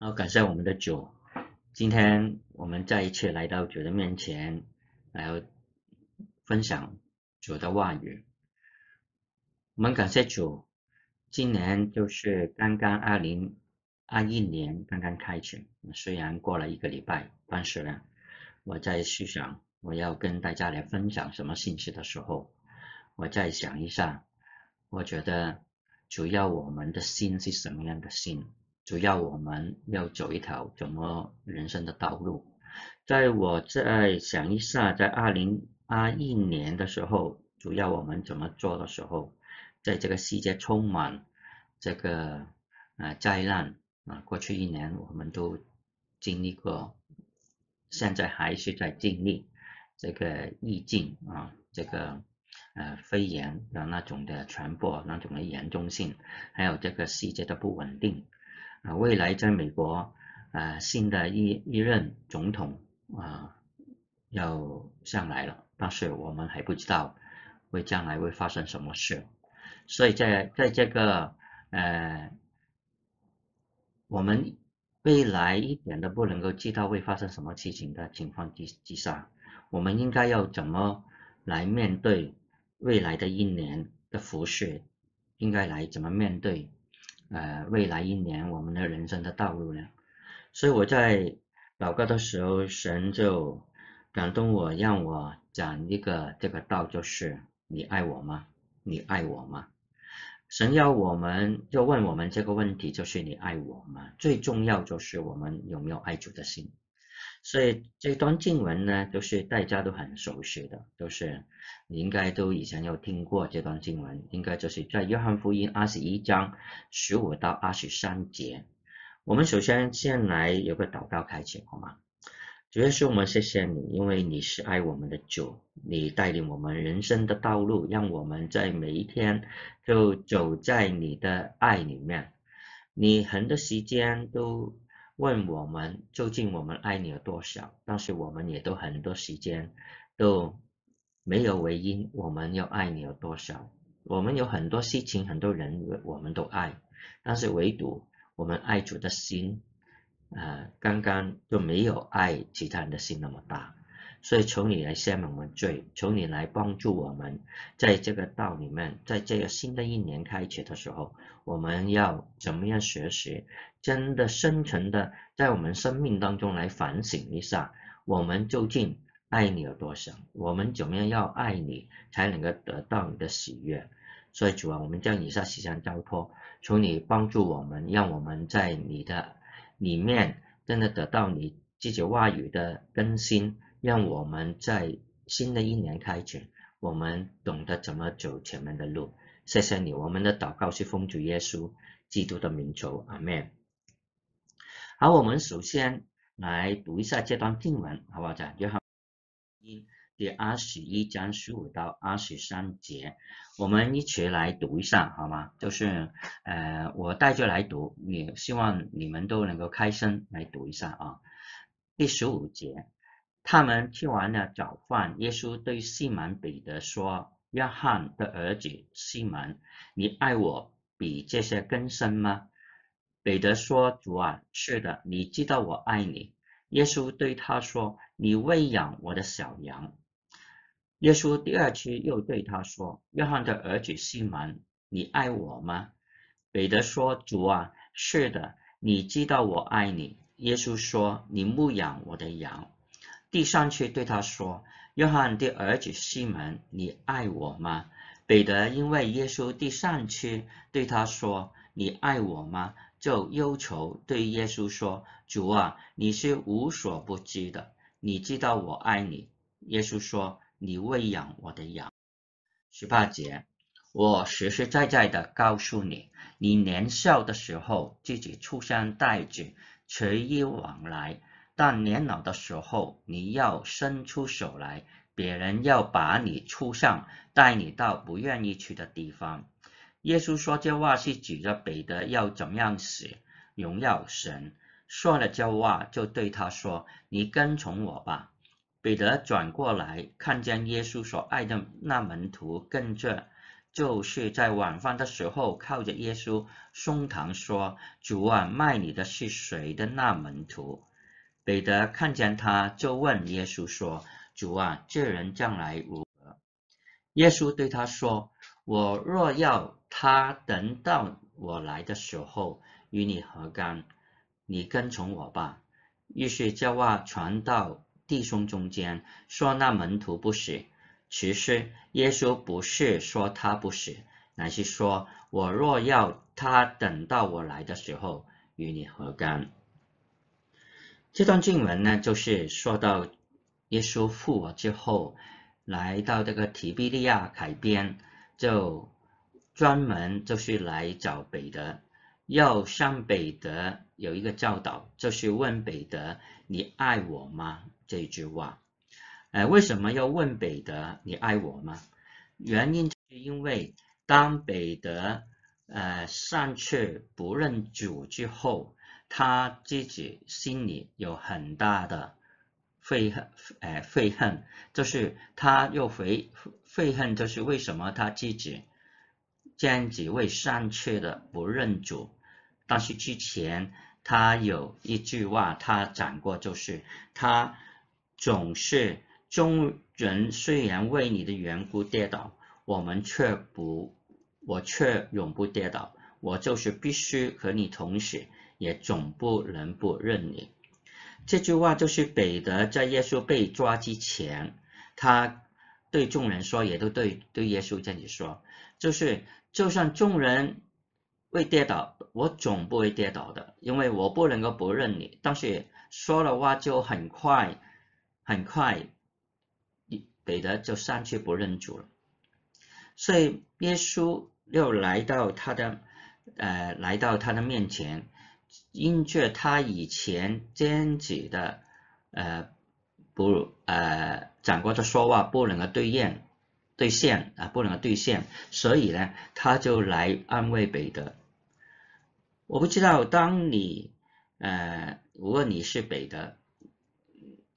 好，感谢我们的主，今天我们再一次来到主的面前，然后分享主的话语。我们感谢主，今年就是刚刚二零二一年刚刚开始，虽然过了一个礼拜，但是呢，我在思想我要跟大家来分享什么信息的时候，我再想一下，我觉得主要我们的心是什么样的心？主要我们要走一条怎么人生的道路？在我再想一下，在二零二一年的时候，主要我们怎么做的时候，在这个世界充满这个呃灾难啊，过去一年我们都经历过，现在还是在经历这个疫情啊，这个呃肺炎的那种的传播那种的严重性，还有这个世界的不稳定。啊，未来在美国，啊，新的一一任总统啊要上来了，但是我们还不知道会将来会发生什么事，所以在在这个呃，我们未来一点都不能够知道会发生什么事情的情况之之下，我们应该要怎么来面对未来的一年的服雪，应该来怎么面对？呃，未来一年我们的人生的道路呢？所以我在祷告的时候，神就感动我，让我讲一个这个道，就是你爱我吗？你爱我吗？神要我们就问我们这个问题，就是你爱我吗？最重要就是我们有没有爱主的心。所以这段经文呢，都是大家都很熟悉的，都是你应该都以前有听过这段经文，应该就是在约翰福音二十一章十五到二十三节。我们首先先来有个祷告开启，好吗？主耶稣，我们谢谢你，因为你是爱我们的主，你带领我们人生的道路，让我们在每一天就走在你的爱里面。你很多时间都。问我们究竟我们爱你有多少？但是我们也都很多时间都没有为因，我们要爱你有多少？我们有很多事情、很多人，我们都爱，但是唯独我们爱主的心，呃，刚刚就没有爱其他人的心那么大。所以，求你来赦免我们罪，求你来帮助我们，在这个道里面，在这个新的一年开始的时候，我们要怎么样学习？真的深层的在我们生命当中来反省一下，我们究竟爱你有多深？我们怎么样要爱你，才能够得到你的喜悦？所以，主啊，我们将以下事项交托，求你帮助我们，让我们在你的里面，真的得到你自己话语的更新。让我们在新的一年开始，我们懂得怎么走前面的路。谢谢你，我们的祷告是奉主耶稣基督的名求，阿门。好，我们首先来读一下这段经文，好不好？讲约翰一第二十一章十五到二十三节，我们一起来读一下，好吗？就是呃，我带着来读，也希望你们都能够开声来读一下啊。第十五节。他们吃完了早饭，耶稣对西门彼得说：“约翰的儿子西门，你爱我比这些更深吗？”彼得说：“主啊，是的，你知道我爱你。”耶稣对他说：“你喂养我的小羊。”耶稣第二次又对他说：“约翰的儿子西门，你爱我吗？”彼得说：“主啊，是的，你知道我爱你。”耶稣说：“你牧养我的羊。”递上去对他说：“约翰对儿子西门，你爱我吗？”彼得因为耶稣递上去对他说：“你爱我吗？”就忧愁对耶稣说：“主啊，你是无所不知的，你知道我爱你。”耶稣说：“你喂养我的羊，十八节，我实实在在的告诉你，你年少的时候自己出山带子，随意往来。”但年老的时候，你要伸出手来，别人要把你出上，带你到不愿意去的地方。耶稣说这话是指着彼得要怎么样死，荣耀神。说了这话，就对他说：“你跟从我吧。”彼得转过来看见耶稣所爱的那门徒跟着，就是在晚饭的时候靠着耶稣胸膛说：“主啊，卖你的是谁的那门徒？”彼得看见他，就问耶稣说：“主啊，这人将来如何？”耶稣对他说：“我若要他等到我来的时候，与你何干？你跟从我吧。”于是这话传到弟兄中间，说那门徒不死。其实，耶稣不是说他不死，乃是说：“我若要他等到我来的时候，与你何干？”这段经文呢，就是说到耶稣复活之后，来到这个提比利亚海边，就专门就是来找北德，要向北德有一个教导，就是问北德：“你爱我吗？”这句话，呃，为什么要问北德：“你爱我吗？”原因就是因为当北德呃上去不认主之后。他自己心里有很大的悔恨，哎，悔恨就是他又悔悔恨，就是为什么他自己这样子会上去的不认主？但是之前他有一句话他讲过，就是他总是众人虽然为你的缘故跌倒，我们却不我却永不跌倒，我就是必须和你同时。也总不能不认你。这句话就是彼得在耶稣被抓之前，他对众人说，也都对对耶稣这样子说，就是就算众人会跌倒，我总不会跌倒的，因为我不能够不认你。但是说了话就很快很快，彼得就上去不认主了。所以耶稣又来到他的呃，来到他的面前。因着他以前样子的，呃，不，呃，讲过的说话不能够兑现，兑现啊，不能够兑现，所以呢，他就来安慰彼得。我不知道，当你，呃，如果你是彼得，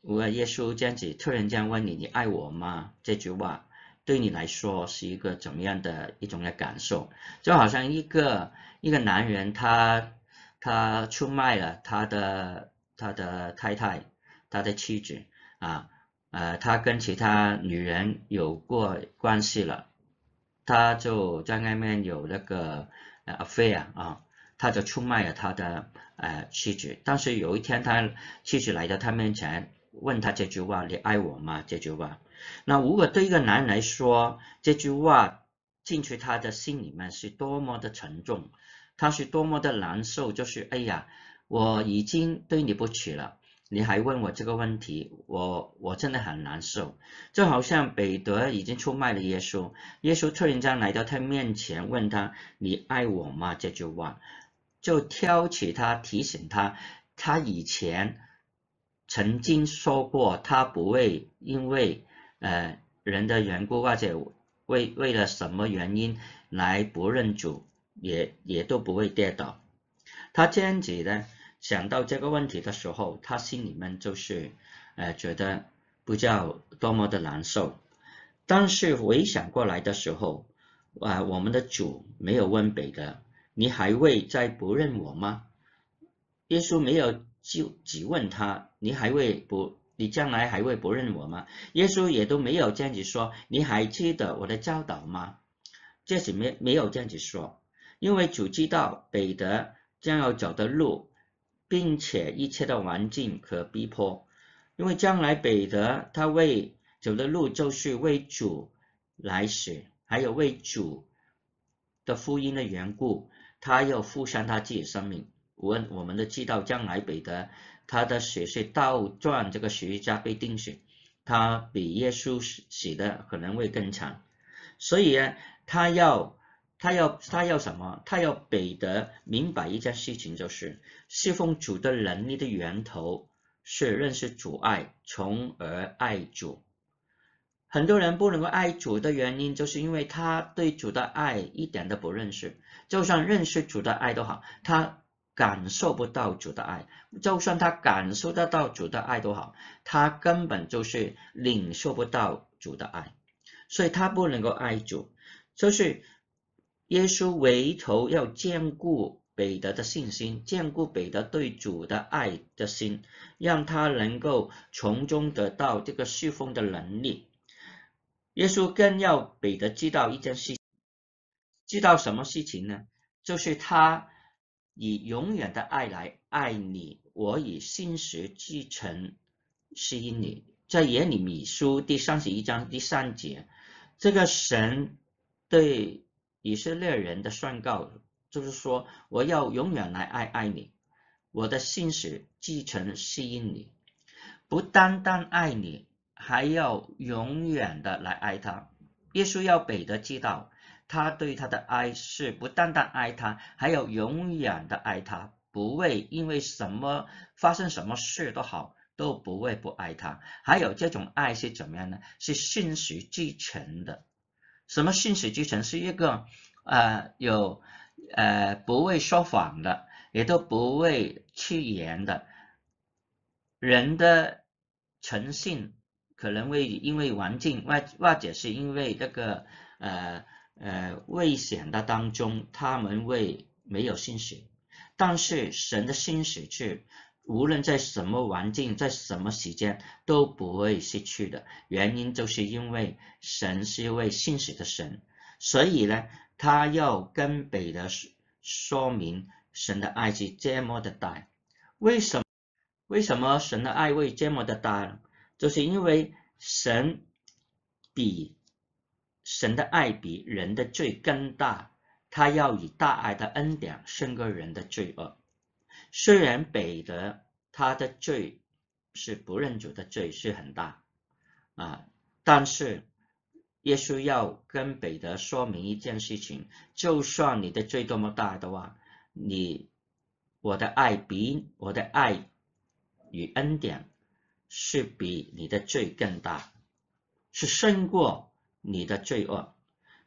如果耶稣这样子突然间问你，你爱我吗？这句话对你来说是一个怎么样的一种的感受？就好像一个一个男人他。他出卖了他的他的太太，他的妻子啊，呃，他跟其他女人有过关系了，他就在外面有那个 affair 啊，他就出卖了他的呃妻子。但是有一天，他妻子来到他面前，问他这句话：“你爱我吗？”这句话，那如果对一个男人来说，这句话进去他的心里面是多么的沉重。他是多么的难受，就是哎呀，我已经对你不起了，你还问我这个问题，我我真的很难受。就好像彼得已经出卖了耶稣，耶稣突然间来到他面前问他：“你爱我吗？”这句话就挑起他，提醒他，他以前曾经说过他不会因为呃人的缘故，或者为为了什么原因来不认主。也也都不会跌倒。他这样子呢，想到这个问题的时候，他心里面就是，呃，觉得不知道多么的难受。但是回想过来的时候，啊，我们的主没有问北的，你还会再不认我吗？耶稣没有就只问他，你还会不？你将来还会不认我吗？耶稣也都没有这样子说，你还记得我的教导吗？这是没没有这样子说。因为主知道北德将要走的路，并且一切的环境和逼迫。因为将来北德他为走的路就是为主来死，还有为主的福音的缘故，他要付上他自己生命。我我们都知道将来北德他的血是倒转这个十加倍定血，他比耶稣死的可能会更惨，所以呢，他要。他要他要什么？他要彼得明白一件事情，就是侍奉主的能力的源头是认识主爱，从而爱主。很多人不能够爱主的原因，就是因为他对主的爱一点都不认识。就算认识主的爱都好，他感受不到主的爱；就算他感受得到主的爱都好，他根本就是领受不到主的爱，所以他不能够爱主，就是。耶稣回头要兼顾彼得的信心，兼顾彼得对主的爱的心，让他能够从中得到这个侍奉的能力。耶稣更要彼得知道一件事，知道什么事情呢？就是他以永远的爱来爱你，我以新时之承，吸引你，在耶利米书第三十一章第三节，这个神对。以色列人的宣告就是说，我要永远来爱爱你，我的信使继承吸引你，不单单爱你，还要永远的来爱他。耶稣要彼得知道，他对他的爱是不单单爱他，还要永远的爱他，不会因为什么发生什么事都好，都不会不爱他。还有这种爱是怎么样呢？是信使继承的。什么信使之城是一个，呃，有，呃，不会说谎的，也都不会去言的。人的诚信可能会因为环境外外界，是因为那个，呃呃危险的当中，他们会没有信使，但是神的信使是无论在什么环境，在什么时间都不会失去的原因，就是因为神是一位信使的神，所以呢，他要根彼的说明神的爱是这么的大。为什么？为什么神的爱会这么的大？就是因为神比神的爱比人的罪更大，他要以大爱的恩典胜过人的罪恶。虽然北德他的罪是不认主的罪是很大啊，但是耶稣要跟北德说明一件事情：，就算你的罪多么大的话，你我的爱比我的爱与恩典是比你的罪更大，是胜过你的罪恶。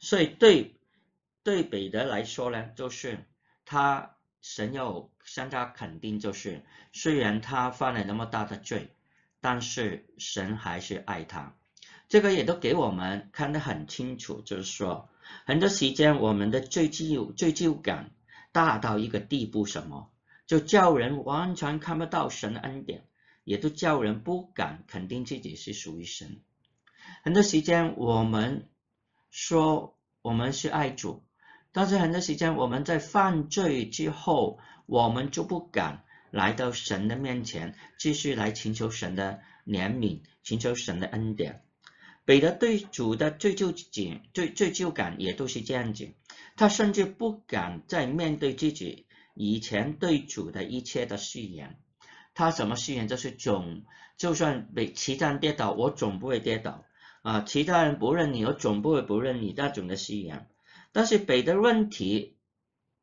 所以对对北德来说呢，就是他神有。向他肯定就是，虽然他犯了那么大的罪，但是神还是爱他。这个也都给我们看得很清楚，就是说，很多时间我们的罪疚罪疚感大到一个地步，什么就叫人完全看不到神的恩典，也都叫人不敢肯定自己是属于神。很多时间我们说我们是爱主，但是很多时间我们在犯罪之后。我们就不敢来到神的面前，继续来请求神的怜悯，请求神的恩典。北的对主的罪疚感、罪罪疚感也都是这样子，他甚至不敢再面对自己以前对主的一切的誓言。他什么誓言都是总，就算其骑人跌倒，我总不会跌倒啊！其他人不认你，我总不会不认你那种的誓言。但是北的问题，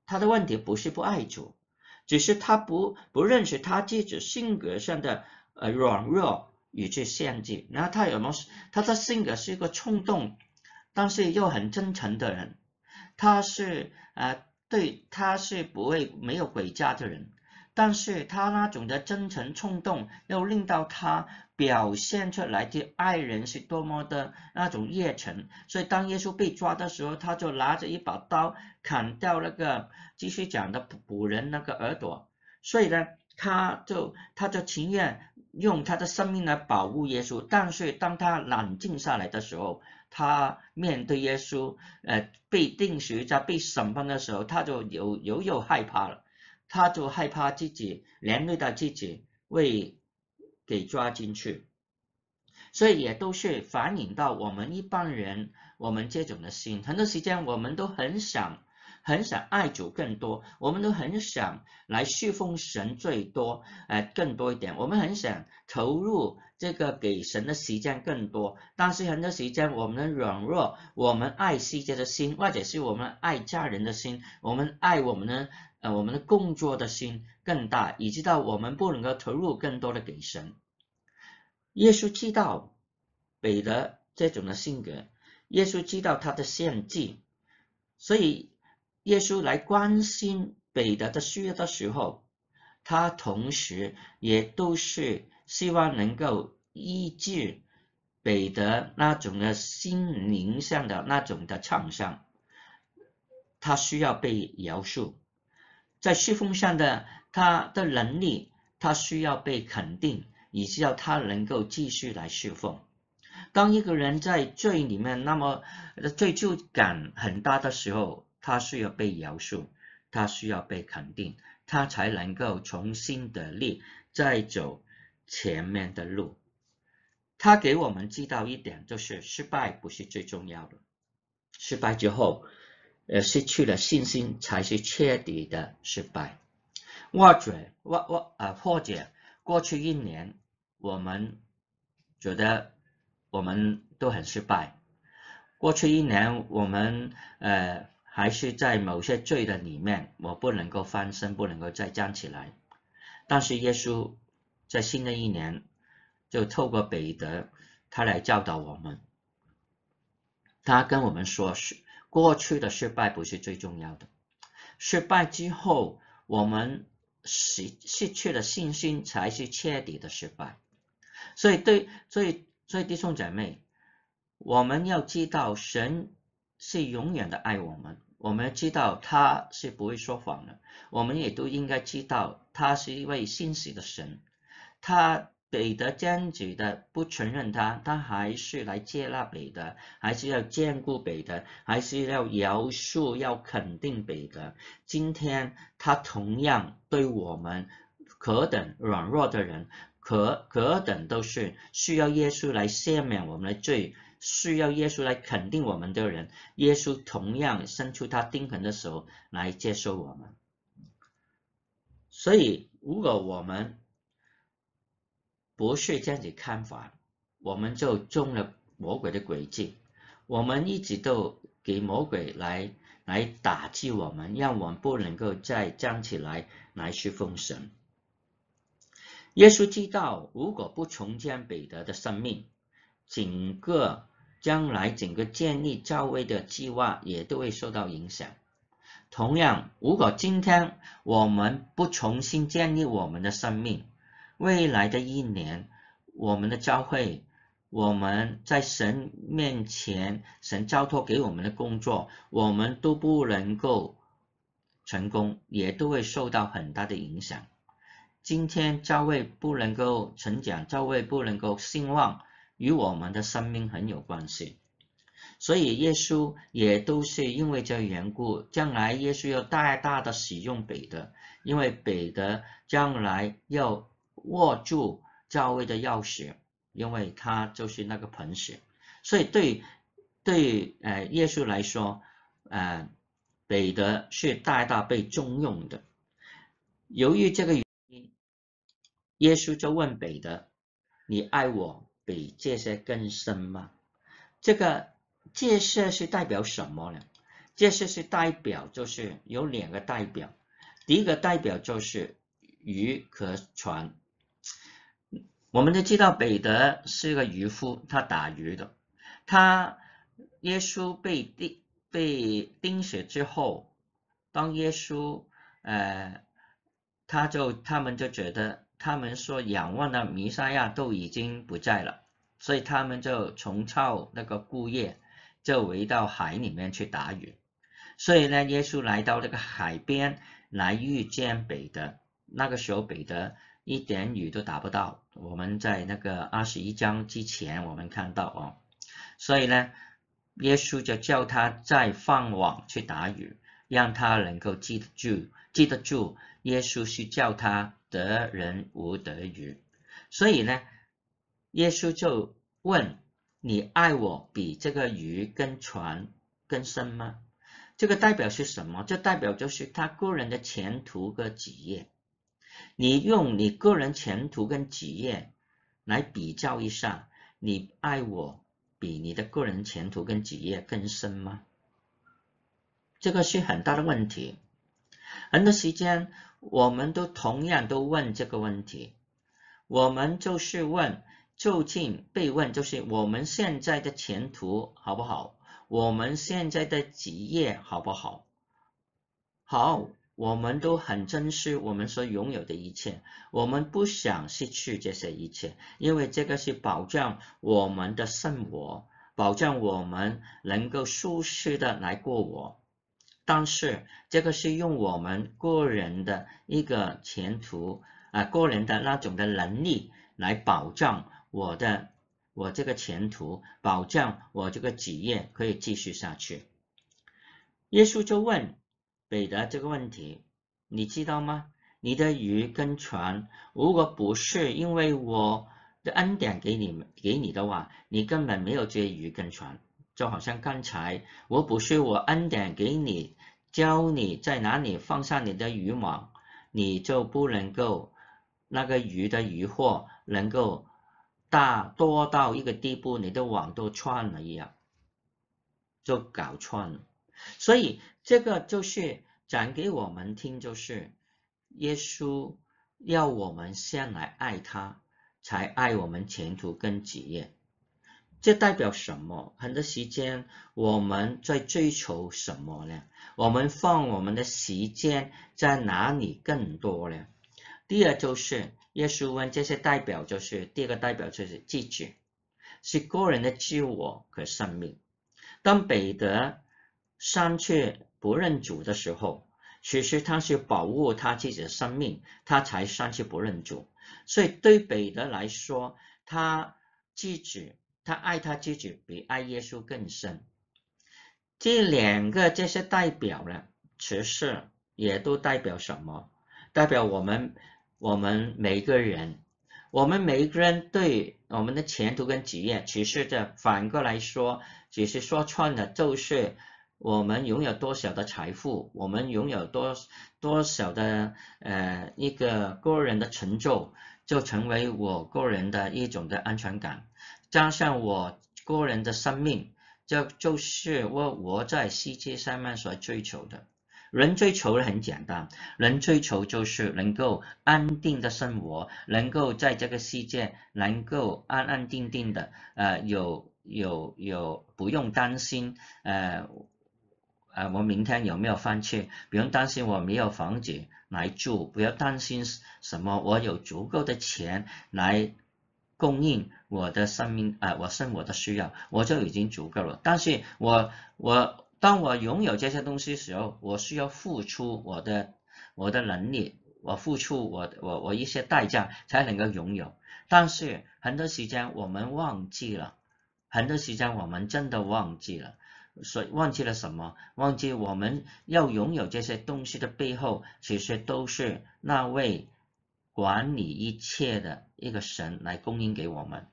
他的问题不是不爱主。只是他不不认识他自己性格上的呃软弱与这限制，那他有没有？他的性格是一个冲动，但是又很真诚的人，他是呃对他是不会没有回家的人，但是他那种的真诚冲动又令到他。表现出来的爱人是多么的那种热忱，所以当耶稣被抓的时候，他就拿着一把刀砍掉那个继续讲的仆人那个耳朵，所以呢，他就他就情愿用他的生命来保护耶稣。但是当他冷静下来的时候，他面对耶稣，呃，被定时在被审判的时候，他就有有有害怕了，他就害怕自己连累到自己为。给抓进去，所以也都是反映到我们一般人，我们这种的心，很多时间我们都很想，很想爱主更多，我们都很想来侍奉神最多，呃，更多一点，我们很想投入这个给神的时间更多，但是很多时间我们软弱，我们爱世界的心，或者是我们爱家人的心，我们爱我们呢？啊，我们的工作的心更大，以及到我们不能够投入更多的给神。耶稣知道彼得这种的性格，耶稣知道他的献祭，所以耶稣来关心彼得的需要的时候，他同时也都是希望能够医治彼得那种的心灵上的那种的创伤，他需要被饶恕。在侍奉上的他的能力，他需要被肯定，以及要他能够继续来侍奉。当一个人在罪里面，那么罪疚感很大的时候，他需要被饶恕，他需要被肯定，他才能够重新得力，再走前面的路。他给我们知道一点，就是失败不是最重要的，失败之后。而失去了信心，才是彻底的失败。或者，或或啊，或者过去一年，我们觉得我们都很失败。过去一年，我们呃还是在某些罪的里面，我不能够翻身，不能够再站起来。但是耶稣在新的一年，就透过彼得，他来教导我们，他跟我们说：“是。”过去的失败不是最重要的，失败之后我们失失去了信心才是彻底的失败。所以，对，所以，所以弟兄姐妹，我们要知道神是永远的爱我们，我们要知道他是不会说谎的，我们也都应该知道他是一位信实的神，他。彼得样子的不承认他，他还是来接纳彼得，还是要兼顾彼得，还是要饶恕、要肯定彼得。今天他同样对我们，可等软弱的人，可可等都是需要耶稣来赦免我们的罪，需要耶稣来肯定我们的人，耶稣同样伸出他钉痕的手来接受我们。所以，如果我们不是这样子看法，我们就中了魔鬼的诡计。我们一直都给魔鬼来来打击我们，让我们不能够再站起来来去奉神。耶稣知道，如果不重建彼得的生命，整个将来整个建立教会的计划也都会受到影响。同样，如果今天我们不重新建立我们的生命，未来的一年，我们的教会，我们在神面前，神交托给我们的工作，我们都不能够成功，也都会受到很大的影响。今天教会不能够成长，教会不能够兴旺，与我们的生命很有关系。所以耶稣也都是因为这缘故，将来耶稣要大大的使用彼得，因为彼得将来要。握住教会的钥匙，因为他就是那个盆石，所以对对，呃，耶稣来说，呃，彼得是大大被重用的。由于这个原因，耶稣就问彼得：“你爱我比这些更深吗？”这个这些是代表什么呢？这些是代表就是有两个代表，第一个代表就是鱼和船。我们就知道，彼得是一个渔夫，他打鱼的。他耶稣被钉被钉死之后，当耶稣呃，他就他们就觉得，他们说仰望的弥赛亚都已经不在了，所以他们就重操那个故业，就回到海里面去打鱼。所以呢，耶稣来到那个海边来遇见彼得。那个时候，彼得一点鱼都打不到。我们在那个二十一章之前，我们看到哦，所以呢，耶稣就叫他再放网去打鱼，让他能够记得住，记得住。耶稣是叫他得人无得鱼，所以呢，耶稣就问你爱我比这个鱼跟船更深吗？这个代表是什么？这代表就是他个人的前途和职业。你用你个人前途跟职业来比较一下，你爱我比你的个人前途跟职业更深吗？这个是很大的问题。很多时间我们都同样都问这个问题，我们就是问，究竟被问就是我们现在的前途好不好？我们现在的职业好不好？好。我们都很珍惜我们所拥有的一切，我们不想失去这些一切，因为这个是保障我们的圣我，保障我们能够舒适的来过我。但是这个是用我们个人的一个前途啊，个人的那种的能力来保障我的我这个前途，保障我这个企业可以继续下去。耶稣就问。彼得这个问题，你知道吗？你的鱼跟船，如果不是因为我的恩典给你们给你的话，你根本没有接鱼跟船。就好像刚才我不是我恩典给你，教你在哪里放下你的渔网，你就不能够那个鱼的渔获能够大多到一个地步，你的网都串了一样，就搞串了。所以。这个就是讲给我们听，就是耶稣要我们先来爱他，才爱我们前途跟职业。这代表什么？很多时间我们在追求什么呢？我们放我们的时间在哪里更多呢？第二就是耶稣问这些代表，就是第二个代表就是自己，是个人的自我和生命。当彼得上去。不认主的时候，其实他是保护他自己的生命，他才算是不认主。所以对彼得来说，他自己他爱他自己比爱耶稣更深。这两个这些代表了，其实也都代表什么？代表我们我们每个人，我们每一个人对我们的前途跟职业，其实这反过来说，其实说穿了就是。我们拥有多少的财富，我们拥有多多少的呃一个个人的成就，就成为我个人的一种的安全感，加上我个人的生命，这就是我我在世界上面所追求的。人追求很简单，人追求就是能够安定的生活，能够在这个世界能够安安定定的，呃，有有有不用担心，呃。啊，我明天有没有饭吃？不用担心我没有房子来住，不要担心什么，我有足够的钱来供应我的生命啊，我生活的需要，我就已经足够了。但是，我我当我拥有这些东西时候，我需要付出我的我的能力，我付出我我我一些代价才能够拥有。但是很多时间我们忘记了，很多时间我们真的忘记了。所忘记了什么？忘记我们要拥有这些东西的背后，其实都是那位管理一切的一个神来供应给我们。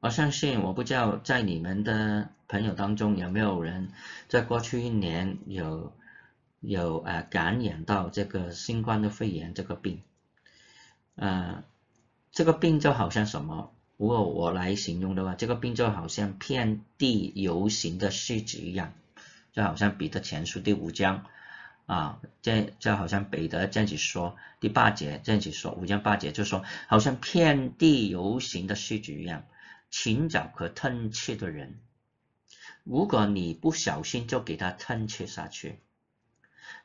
我相信，我不知道在你们的朋友当中有没有人在过去一年有有呃感染到这个新冠的肺炎这个病，呃，这个病就好像什么？如果我来形容的话，这个病就好像遍地游行的狮子一样，就好像彼得前书第五章啊，这就好像彼得这样子说，第八节这样子说，五章八节就说，好像遍地游行的狮子一样，寻找和吞吃的人，如果你不小心就给他吞吃下去，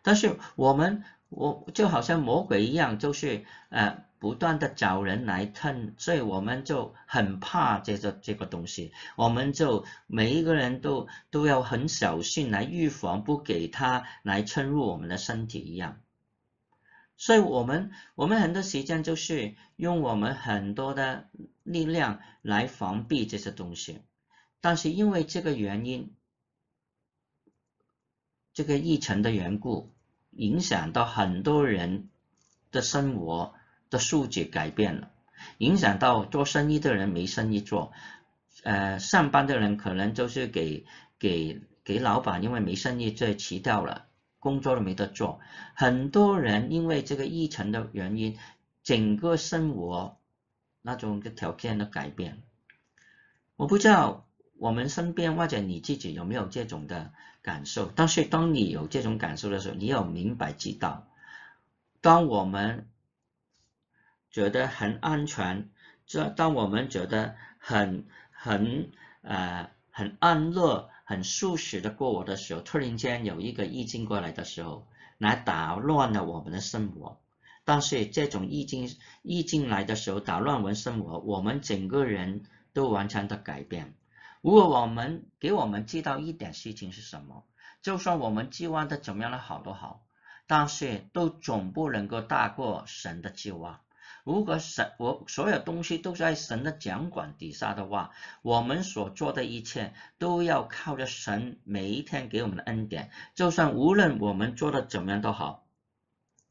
但是我们我就好像魔鬼一样，就是呃。不断的找人来蹭，所以我们就很怕这个这个东西。我们就每一个人都都要很小心来预防，不给他来侵入我们的身体一样。所以，我们我们很多时间就是用我们很多的力量来防避这些东西。但是因为这个原因，这个疫情的缘故，影响到很多人的生活。的数据改变了，影响到做生意的人没生意做，呃，上班的人可能就是给给给老板因为没生意这辞掉了，工作都没得做。很多人因为这个疫情的原因，整个生活那种的条件的改变，我不知道我们身边或者你自己有没有这种的感受。但是当你有这种感受的时候，你要明白知道，当我们。觉得很安全，这当我们觉得很很呃很安乐、很舒适的过我的时候，突然间有一个意境过来的时候，来打乱了我们的生活。但是这种意境意境来的时候打乱我们生活，我们整个人都完全的改变。如果我们给我们知道一点事情是什么，就算我们计划的怎么样的好都好，但是都总不能够大过神的计划。如果神我所有东西都在神的掌管底下的话，我们所做的一切都要靠着神每一天给我们的恩典。就算无论我们做的怎么样都好，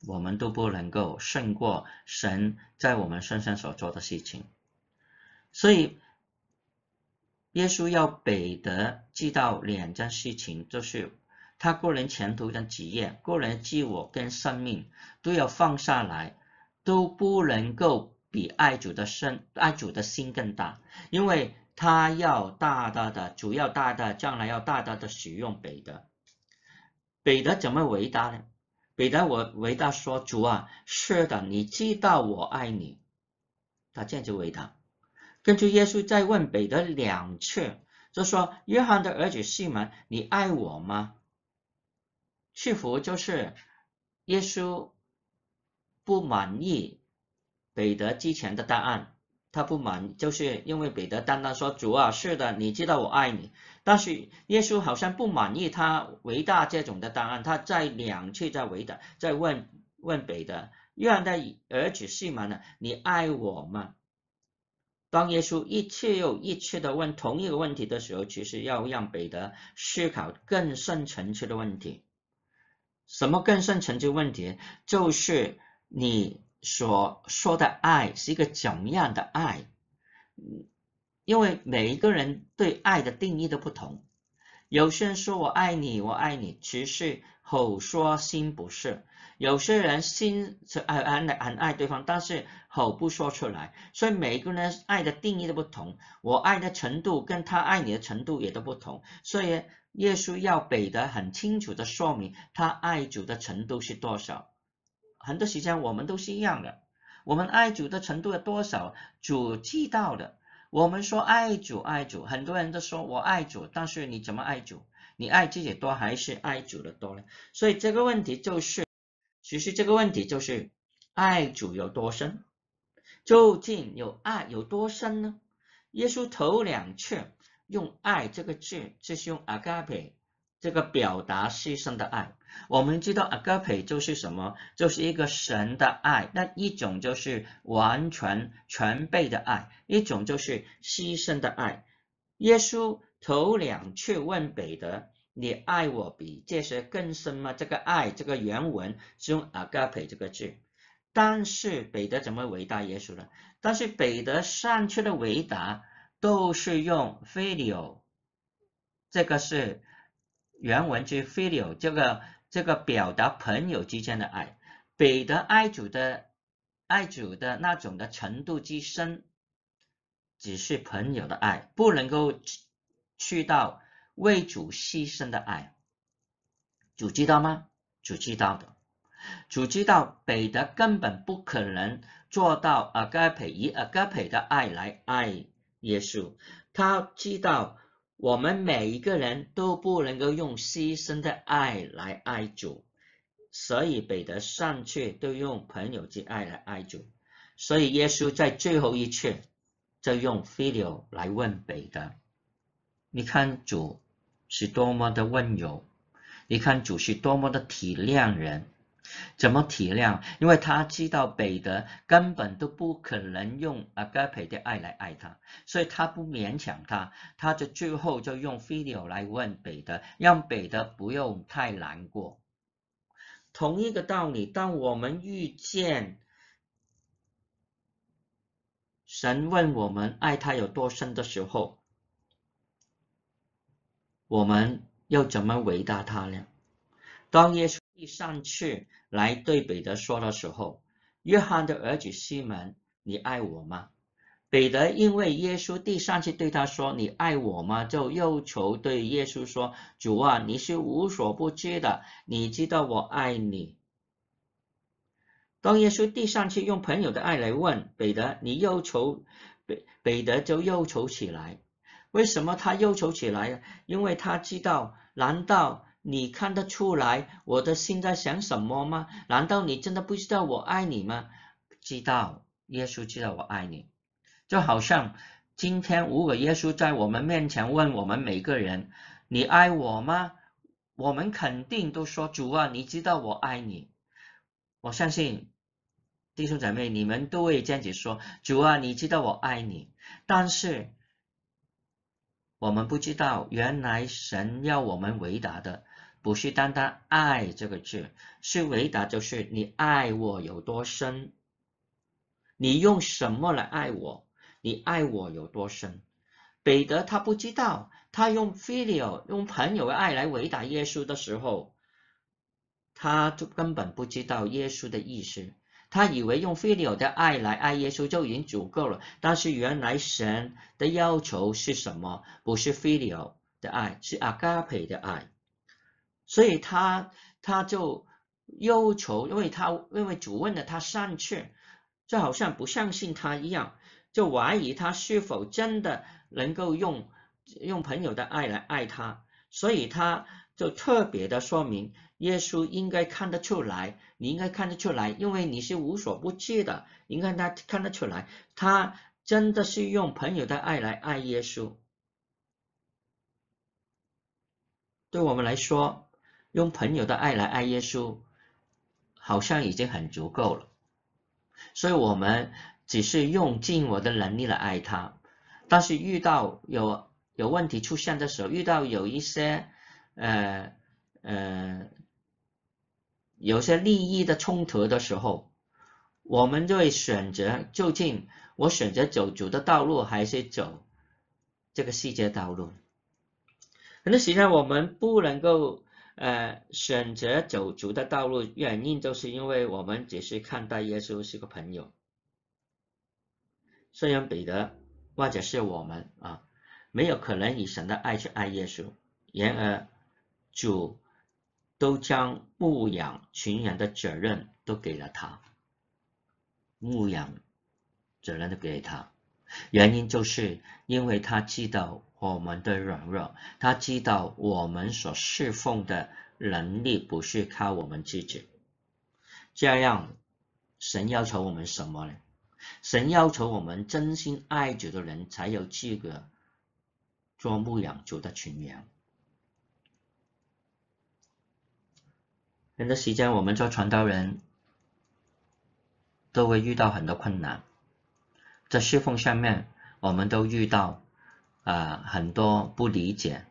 我们都不能够胜过神在我们身上所做的事情。所以，耶稣要彼得知道两件事情，就是他个人前途跟职业、个人自我跟生命都要放下来。都不能够比爱主的深，爱主的心更大，因为他要大大的，主要大大的，将来要大大的使用彼得。彼得怎么回答呢？彼得我回答说：“主啊，是的，你知道我爱你。”他这样就回答。根据耶稣再问彼得两次，就说：“约翰的儿子西门，你爱我吗？”西弗就是耶稣。不满意彼得之前的答案，他不满，就是因为彼得单单说主啊，是的，你知道我爱你。但是耶稣好像不满意他伟大这种的答案，他在两次在围的在问问彼得，约翰的儿子是满呢，你爱我吗？当耶稣一次又一次的问同一个问题的时候，其实要让彼得思考更深层次的问题。什么更深层次问题？就是。你所说的爱是一个怎样的爱？因为每一个人对爱的定义都不同。有些人说我爱你，我爱你，其实口说心不是；有些人心是爱，爱很爱对方，但是口不说出来。所以每一个人爱的定义都不同，我爱的程度跟他爱你的程度也都不同。所以耶稣要给的很清楚的说明他爱主的程度是多少。很多时间我们都是一样的，我们爱主的程度有多少主知道的。我们说爱主爱主，很多人都说我爱主，但是你怎么爱主？你爱自己多还是爱主的多呢？所以这个问题就是，其实这个问题就是爱主有多深，究竟有爱有多深呢？耶稣头两次用爱这个字，这是用阿 p e 这个表达牺牲的爱，我们知道 agape 就是什么？就是一个神的爱，那一种就是完全全备的爱，一种就是牺牲的爱。耶稣头两去问北德，你爱我比这些更深吗？这个爱，这个原文是用 agape 这个字，但是北德怎么回答耶稣呢？但是北德上去的回答都是用 f a i l o 这个是。原文就 filial 这个这个表达朋友之间的爱，彼得爱主的爱主的那种的程度之深，只是朋友的爱，不能够去到为主牺牲的爱。主知道吗？主知道的，主知道彼得根本不可能做到阿该培以阿该培的爱来爱耶稣，他知道。我们每一个人都不能够用牺牲的爱来爱主，所以彼得上去都用朋友之爱来爱主，所以耶稣在最后一次就用 filio 来问彼得，你看主是多么的温柔，你看主是多么的体谅人。怎么体谅？因为他知道彼得根本都不可能用阿盖培的爱来爱他，所以他不勉强他，他就最后就用 v i d e o 来问北德，让北德不用太难过。同一个道理，当我们遇见神问我们爱他有多深的时候，我们要怎么回答他呢？当耶稣。第三次来对彼得说的时候，约翰的儿子西门，你爱我吗？彼得因为耶稣第三次对他说“你爱我吗”，就忧愁对耶稣说：“主啊，你是无所不知的，你知道我爱你。”当耶稣第三次用朋友的爱来问彼得：“你忧愁？”彼得就忧愁起来。为什么他忧愁起来？因为他知道，难道？你看得出来我的心在想什么吗？难道你真的不知道我爱你吗？知道，耶稣知道我爱你。就好像今天如果耶稣在我们面前问我们每个人：“你爱我吗？”我们肯定都说：“主啊，你知道我爱你。”我相信弟兄姐妹你们都会这样子说：“主啊，你知道我爱你。”但是我们不知道，原来神要我们回答的。不是单单爱这个字，是回答，就是你爱我有多深？你用什么来爱我？你爱我有多深？彼得他不知道，他用 filio 用朋友的爱来回答耶稣的时候，他就根本不知道耶稣的意思。他以为用 filio 的爱来爱耶稣就已经足够了。但是原来神的要求是什么？不是 filio 的爱，是 agape 的爱。所以，他他就要求，因为他因为主问了他三次，就好像不相信他一样，就怀疑他是否真的能够用用朋友的爱来爱他。所以，他就特别的说明，耶稣应该看得出来，你应该看得出来，因为你是无所不知的。应该他看得出来，他真的是用朋友的爱来爱耶稣。对我们来说。用朋友的爱来爱耶稣，好像已经很足够了。所以，我们只是用尽我的能力来爱他。但是，遇到有有问题出现的时候，遇到有一些呃呃有些利益的冲突的时候，我们就会选择究竟我选择走主的道路，还是走这个世界道路？很多时候，我们不能够。呃，选择走足的道路，原因就是因为我们只是看待耶稣是个朋友。虽然彼得或者是我们啊，没有可能以神的爱去爱耶稣，然而主都将牧养群羊的责任都给了他，牧养责任都给他。原因就是因为他知道我们的软弱，他知道我们所侍奉的能力不是靠我们自己。这样，神要求我们什么呢？神要求我们真心爱主的人才有资格做牧养主的群羊。很多时间，我们做传道人都会遇到很多困难。在侍奉下面，我们都遇到啊很多不理解，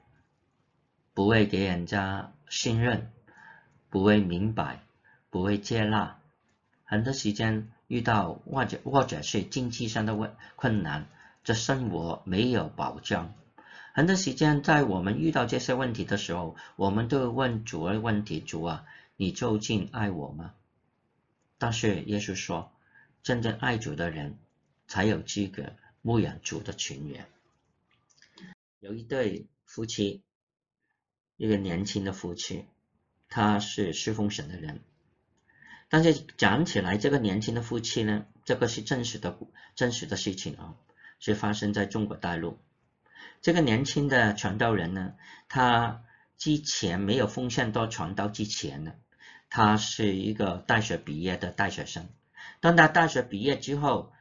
不会给人家信任，不会明白，不会接纳。很多时间遇到或者或者是经济上的问困难，这生活没有保障。很多时间在我们遇到这些问题的时候，我们都问主的问题：主啊，你究竟爱我吗？但是耶稣说，真正爱主的人。才有资格牧养主的群员。有一对夫妻，一个年轻的夫妻，他是四风省的人。但是讲起来，这个年轻的夫妻呢，这个是真实的，真实的事情啊，是发生在中国大陆。这个年轻的传道人呢，他之前没有奉献到传道之前呢，他是一个大学毕业的大学生。当他大学毕业之后，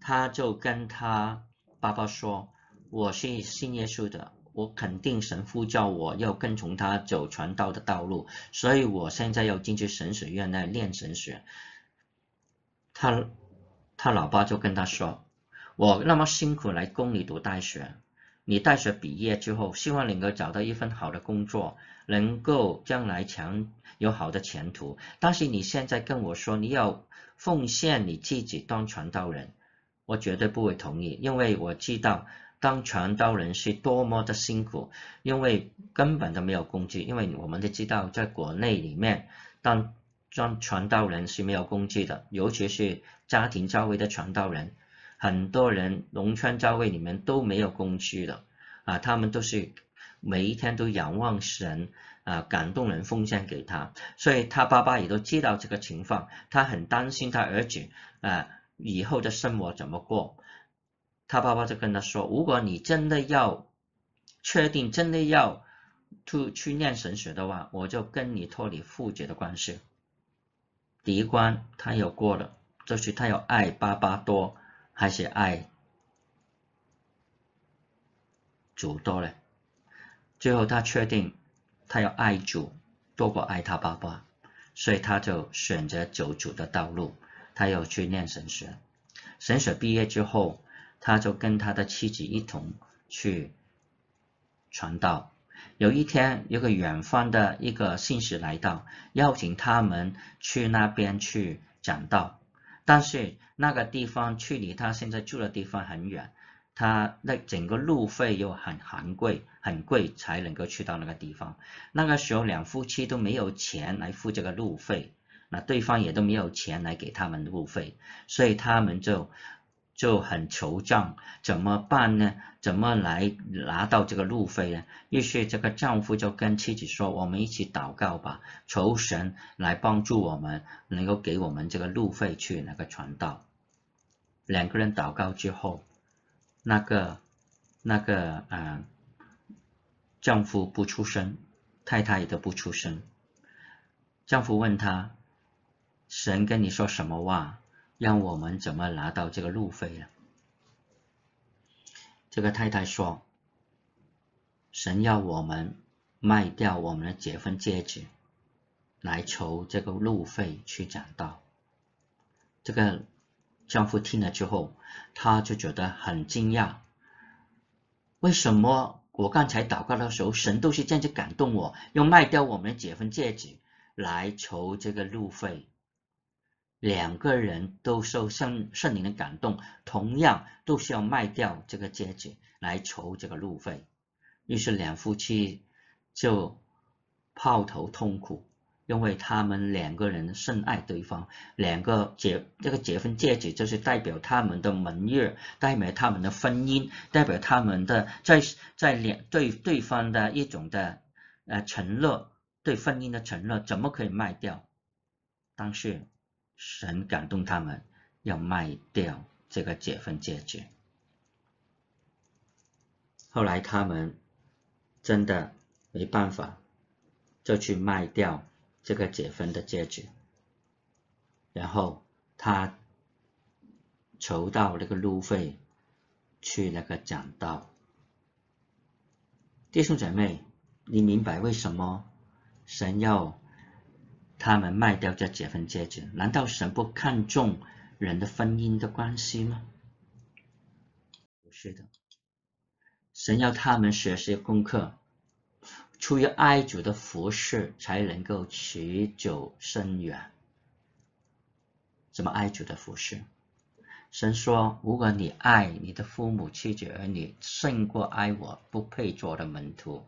他就跟他爸爸说：“我是信耶稣的，我肯定神父叫我要跟从他走传道的道路，所以我现在要进去神学院来练神学。”他他老爸就跟他说：“我那么辛苦来供你读大学，你大学毕业之后，希望能够找到一份好的工作，能够将来强有好的前途。但是你现在跟我说你要奉献你自己当传道人。”我绝对不会同意，因为我知道当传道人是多么的辛苦，因为根本都没有工具。因为我们都知道，在国内里面，当传传道人是没有工具的，尤其是家庭教会的传道人，很多人农村教会里面都没有工具的啊，他们都是每一天都仰望神啊，感动人奉献给他，所以他爸爸也都知道这个情况，他很担心他儿子啊。以后的生活怎么过？他爸爸就跟他说：“如果你真的要确定，真的要去去念神学的话，我就跟你脱离父节的关系。”第一关他有过了，就是他要爱爸爸多，还是爱主多嘞？最后他确定他要爱主多过爱他爸爸，所以他就选择走主的道路。他要去念神学，神学毕业之后，他就跟他的妻子一同去传道。有一天，有个远方的一个信使来到，邀请他们去那边去讲道。但是那个地方距离他现在住的地方很远，他那整个路费又很昂贵，很贵才能够去到那个地方。那个时候，两夫妻都没有钱来付这个路费。那对方也都没有钱来给他们路费，所以他们就就很惆怅，怎么办呢？怎么来拿到这个路费呢？于是这个丈夫就跟妻子说：“我们一起祷告吧，求神来帮助我们，能够给我们这个路费去那个传道。”两个人祷告之后，那个那个嗯，丈夫不出声，太太也都不出声。丈夫问他。神跟你说什么话？让我们怎么拿到这个路费了？这个太太说：“神要我们卖掉我们的结婚戒指，来筹这个路费去讲道。”这个丈夫听了之后，他就觉得很惊讶：“为什么我刚才祷告的时候，神都是这样子感动我，要卖掉我们的结婚戒指来筹这个路费？”两个人都受圣圣灵的感动，同样都需要卖掉这个戒指来筹这个路费，于是两夫妻就抛头痛哭，因为他们两个人深爱对方，两个结这个结婚戒指就是代表他们的门业，代表他们的婚姻，代表他们的在在两对对方的一种的呃承诺，对婚姻的承诺，怎么可以卖掉？但是。神感动他们，要卖掉这个结婚戒指。后来他们真的没办法，就去卖掉这个结婚的戒指。然后他筹到那个路费，去那个讲道。弟兄姐妹，你明白为什么神要？他们卖掉这结婚戒指，难道神不看重人的婚姻的关系吗？不是的，神要他们学习功课，出于爱主的服饰才能够持久深远。什么爱主的服饰？神说，如果你爱你的父母、妻子、儿女胜过爱我，不配做我的门徒。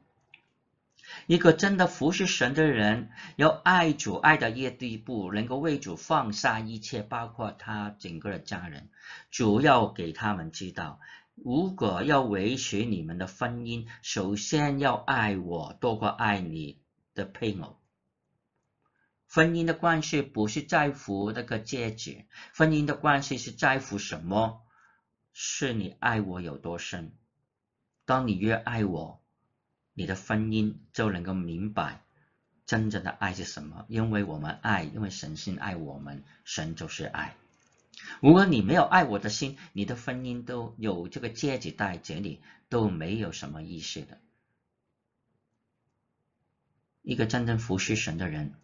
一个真的服侍神的人，要爱主爱的越地步，能够为主放下一切，包括他整个的家人。主要给他们知道，如果要维持你们的婚姻，首先要爱我，多过爱你的配偶。婚姻的关系不是在乎那个戒指，婚姻的关系是在乎什么？是你爱我有多深？当你越爱我。你的婚姻就能够明白真正的爱是什么，因为我们爱，因为神性爱我们，神就是爱。如果你没有爱我的心，你的婚姻都有这个戒指戴这里都没有什么意思的。一个真正服侍神的人，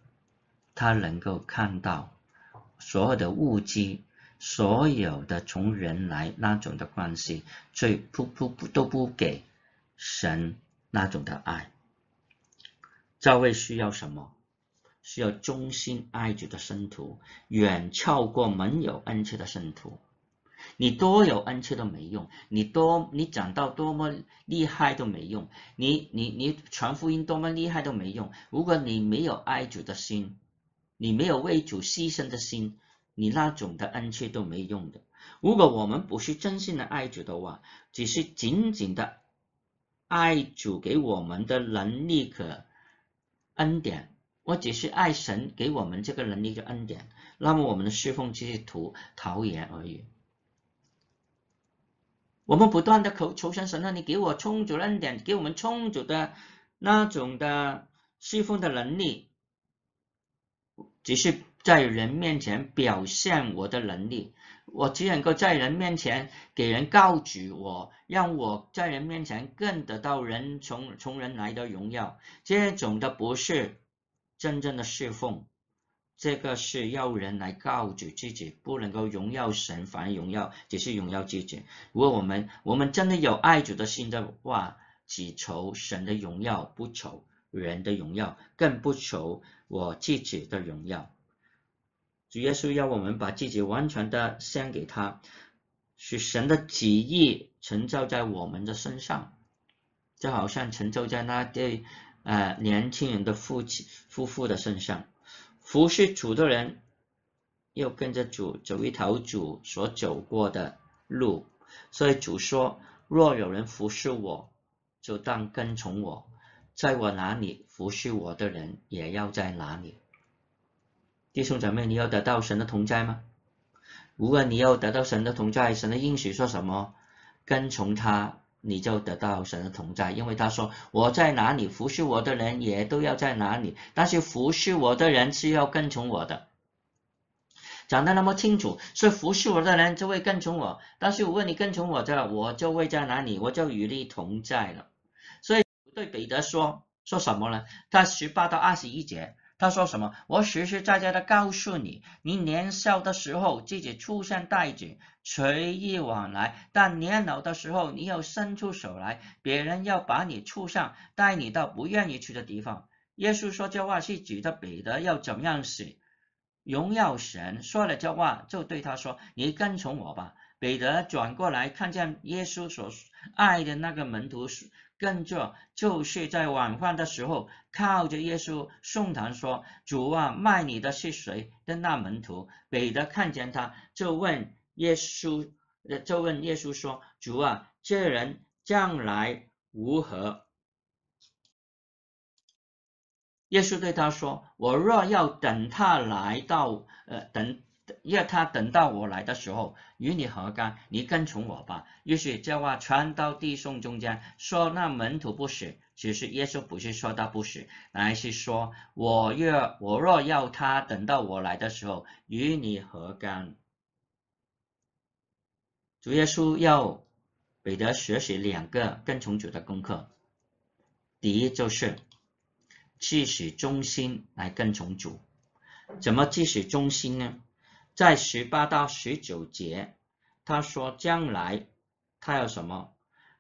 他能够看到所有的物质，所有的从人来那种的关系，最不不不都不给神。那种的爱，教会需要什么？需要忠心爱主的圣徒，远超过门有恩赐的圣徒。你多有恩赐都没用，你多你讲到多么厉害都没用，你你你传福音多么厉害都没用。如果你没有爱主的心，你没有为主牺牲的心，你那种的恩赐都没用的。如果我们不是真心的爱主的话，只是仅仅的。爱主给我们的能力、可恩典，我只是爱神给我们这个能力、的恩典，那么我们的侍奉就是徒陶言而已。我们不断的求求神，神啊，你给我充足恩典，给我们充足的那种的侍奉的能力，只是在人面前表现我的能力。我只能够在人面前给人告举我，让我在人面前更得到人从从人来的荣耀。这种的不是真正的侍奉，这个是要人来告举自己，不能够荣耀神，凡荣耀只是荣耀自己。如果我们我们真的有爱主的心的话，只求神的荣耀，不求人的荣耀，更不求我自己的荣耀。主耶稣要我们把自己完全的献给他，使神的旨意成就在我们的身上，就好像成就在那对呃年轻人的父亲夫妇的身上。服侍主的人，要跟着主走一条主所走过的路。所以主说：若有人服侍我，就当跟从我，在我哪里服侍我的人，也要在哪里。弟兄姊妹，你要得到神的同在吗？无论你要得到神的同在，神的应许说什么？跟从他，你就得到神的同在。因为他说：“我在哪里，服侍我的人也都要在哪里。”但是服侍我的人是要跟从我的，讲得那么清楚，是服侍我的人就会跟从我。但是如果你跟从我了，我就会在哪里，我就与你同在了。所以对彼得说说什么呢？他十八到二十一节。他说什么？我实实在在的告诉你，你年少的时候自己出现带子随意往来，但年老的时候你要伸出手来，别人要把你出上带你到不愿意去的地方。耶稣说这话是指的彼得要怎么样死，荣耀神。说了这话就对他说：“你跟从我吧。”彼得转过来看见耶稣所爱的那个门徒更着就是在晚饭的时候，靠着耶稣送堂说：“主啊，卖你的是谁？”的那门徒彼得看见他，就问耶稣：“就问耶稣说，主啊，这人将来如何？”耶稣对他说：“我若要等他来到，呃，等。”要他等到我来的时候，与你何干？你跟从我吧。于是这话传到地送中间，说那门徒不死。其实耶稣不是说他不死，乃是说，我若我若要他等到我来的时候，与你何干？主耶稣要彼得学习两个跟从主的功课，第一就是，致使忠心来跟从主。怎么致使忠心呢？在十八到十九节，他说将来他有什么？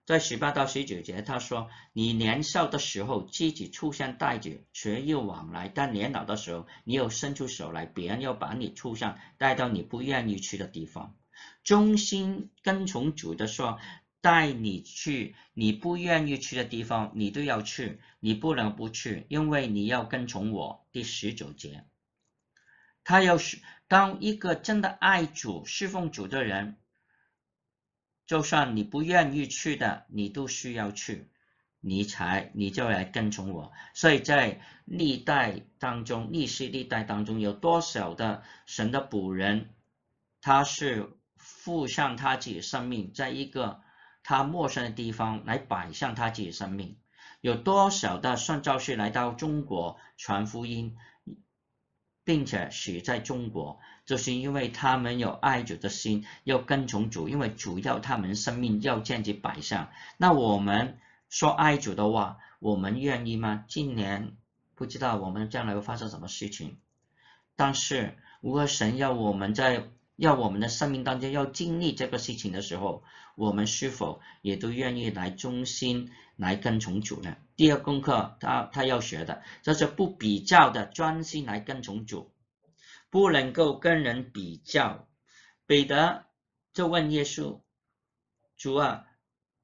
在十八到十九节，他说你年少的时候自己出现带着学业往来；但年老的时候，你又伸出手来，别人要把你出钱带到你不愿意去的地方。忠心跟从主的说，带你去你不愿意去的地方，你都要去，你不能不去，因为你要跟从我。第十九节，他要是。当一个真的爱主、侍奉主的人，就算你不愿意去的，你都需要去。你才你就来跟从我。所以在历代当中，历史历代当中，有多少的神的仆人，他是付上他自己生命，在一个他陌生的地方来摆上他自己生命？有多少的算教士来到中国传福音？并且死在中国，就是因为他们有爱主的心，要跟从主，因为主要他们生命要降级摆上。那我们说爱主的话，我们愿意吗？今年不知道我们将来会发生什么事情，但是如果神要我们在。要我们的生命当中要经历这个事情的时候，我们是否也都愿意来忠心来跟从主呢？第二功课，他他要学的，就是不比较的专心来跟从主，不能够跟人比较。彼得就问耶稣：“主啊，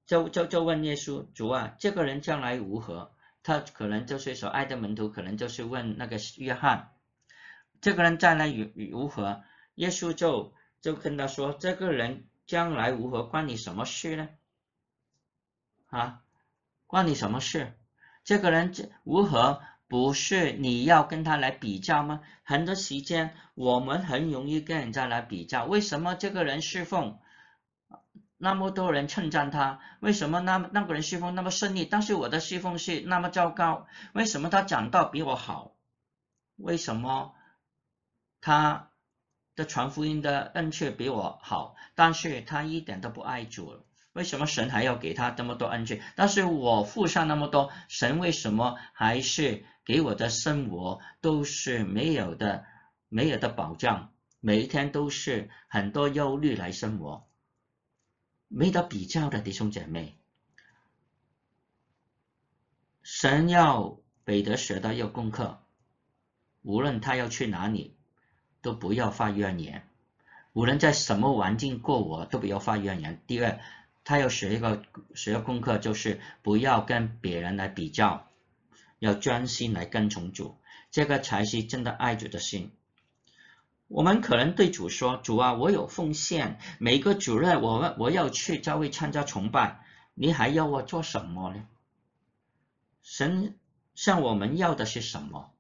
就就就问耶稣：主啊，这个人将来如何？他可能就是说，爱的门徒可能就是问那个约翰：这个人将来如如何？”耶稣就就跟他说：“这个人将来如何，关你什么事呢？啊，关你什么事？这个人如何不是你要跟他来比较吗？很多时间我们很容易跟人家来比较。为什么这个人侍奉那么多人称赞他？为什么那那个人侍奉那么顺利，但是我的侍奉是那么糟糕？为什么他讲道比我好？为什么他？”的传福音的恩赐比我好，但是他一点都不爱主，为什么神还要给他这么多恩赐？但是我付上那么多，神为什么还是给我的生活都是没有的、没有的保障？每一天都是很多忧虑来生活，没得比较的弟兄姐妹。神要彼得学到要功课，无论他要去哪里。都不要发怨言，无论在什么环境过，我都不要发怨言。第二，他要学一个学功课，就是不要跟别人来比较，要专心来跟从主，这个才是真的爱主的心。我们可能对主说：“主啊，我有奉献，每个主任我我要去教会参加崇拜，你还要我做什么呢？”神向我们要的是什么？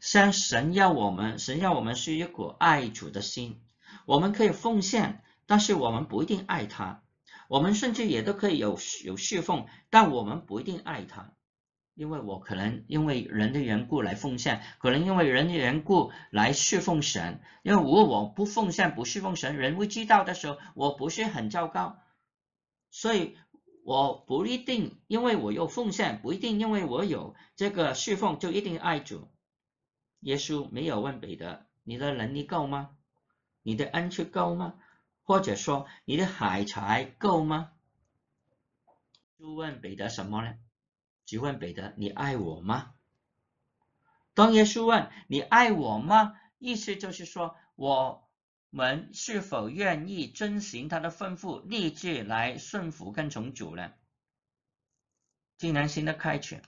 像神要我们，神要我们是一股爱主的心。我们可以奉献，但是我们不一定爱他。我们甚至也都可以有有侍奉，但我们不一定爱他。因为我可能因为人的缘故来奉献，可能因为人的缘故来侍奉神。因为我我不奉献不侍奉神，人会知道的时候，我不是很糟糕。所以我不一定，因为我有奉献，不一定因为我有这个侍奉就一定爱主。耶稣没有问彼得：“你的能力够吗？你的恩赐够吗？或者说你的海财够吗？”就问彼得什么呢？只问彼得：“你爱我吗？”当耶稣问：“你爱我吗？”意思就是说，我们是否愿意遵循他的吩咐，立志来顺服跟从主呢？竟然新的开始，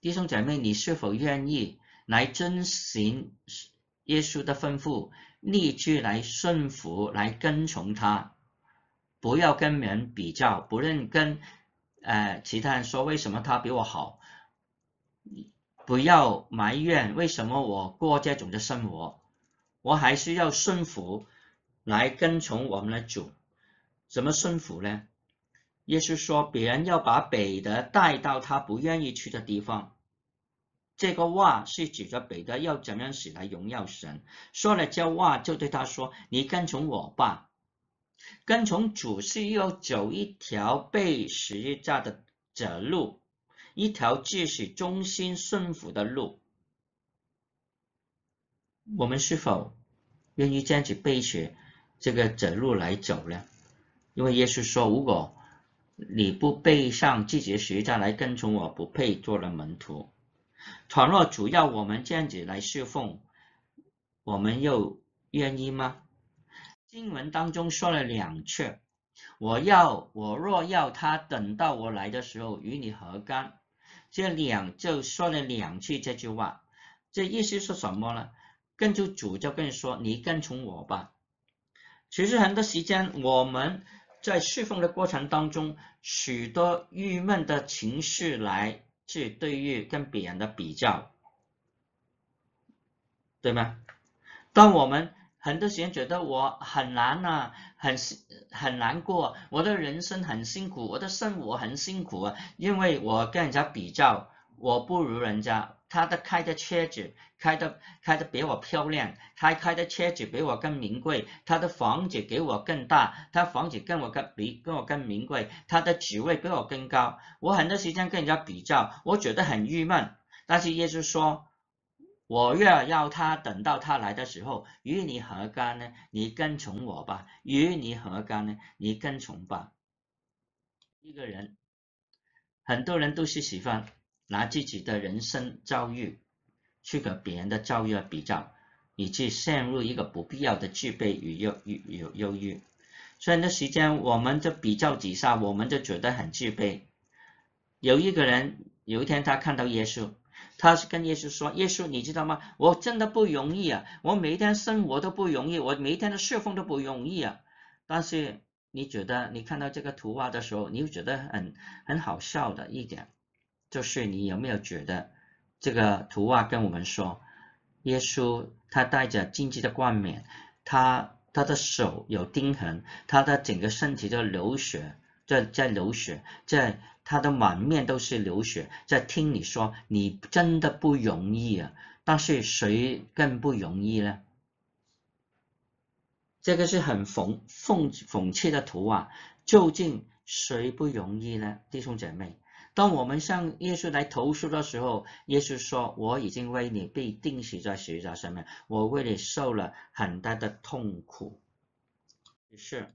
弟兄姐妹，你是否愿意？来遵循耶稣的吩咐，立志来顺服，来跟从他，不要跟人比较，不认跟呃其他人说为什么他比我好，不要埋怨为什么我过这种的生活，我还是要顺服，来跟从我们的主。怎么顺服呢？耶稣说，别人要把北德带到他不愿意去的地方。这个话是指着彼得要怎样使来荣耀神。说了这话，就对他说：“你跟从我吧。跟从主是要走一条被十字架的者路，一条致使忠心顺服的路。我们是否愿意这样子背学这个走路来走呢？因为耶稣说，如果你不背上自己十字架来跟从我，不配做了门徒。”倘若主要我们这样子来侍奉，我们又愿意吗？经文当中说了两次，我要我若要他等到我来的时候，与你何干？这两就说了两次这句话，这意思是什么呢？跟着主就跟你说，你跟从我吧。其实很多时间我们在侍奉的过程当中，许多郁闷的情绪来。去对于跟别人的比较，对吗？当我们很多时间觉得我很难呐，很很难过，我的人生很辛苦，我的生活很辛苦啊，因为我跟人家比较，我不如人家。他的开的车子开的开的比我漂亮，他开的车子比我更名贵，他的房子给我更大，他房子跟我更比跟我更名贵，他的职位比我更高。我很多时间跟人家比较，我觉得很郁闷。但是耶稣说：“我若要他等到他来的时候，与你何干呢？你跟从我吧，与你何干呢？你跟从吧。”一个人，很多人都是喜欢。拿自己的人生遭遇去和别人的遭遇比较，以致陷入一个不必要的自卑与忧郁，与忧郁。所以那时间，我们就比较几下，我们就觉得很自卑。有一个人有一天他看到耶稣，他是跟耶稣说：“耶稣，你知道吗？我真的不容易啊！我每一天生活都不容易，我每一天的侍奉都不容易啊！”但是你觉得你看到这个图画的时候，你会觉得很很好笑的一点。就是你有没有觉得这个图画跟我们说，耶稣他带着荆棘的冠冕，他他的手有钉痕，他的整个身体在流血，在在流血，在他的满面都是流血，在听你说你真的不容易啊，但是谁更不容易呢？这个是很讽讽讽刺的图啊，究竟谁不容易呢？弟兄姐妹。当我们向耶稣来投诉的时候，耶稣说：“我已经为你被钉死在十字架上面，我为你受了很大的痛苦。”于是，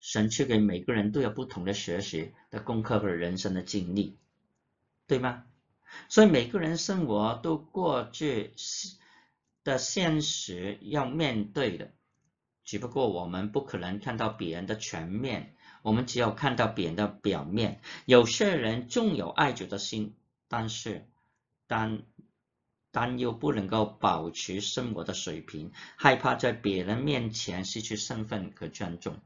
神赐给每个人都有不同的学习的功课和人生的经历，对吗？所以每个人生活都过去的现实要面对的，只不过我们不可能看到别人的全面。我们只有看到别人的表面，有些人纵有爱主的心，但是担担忧不能够保持生活的水平，害怕在别人面前失去身份和尊重，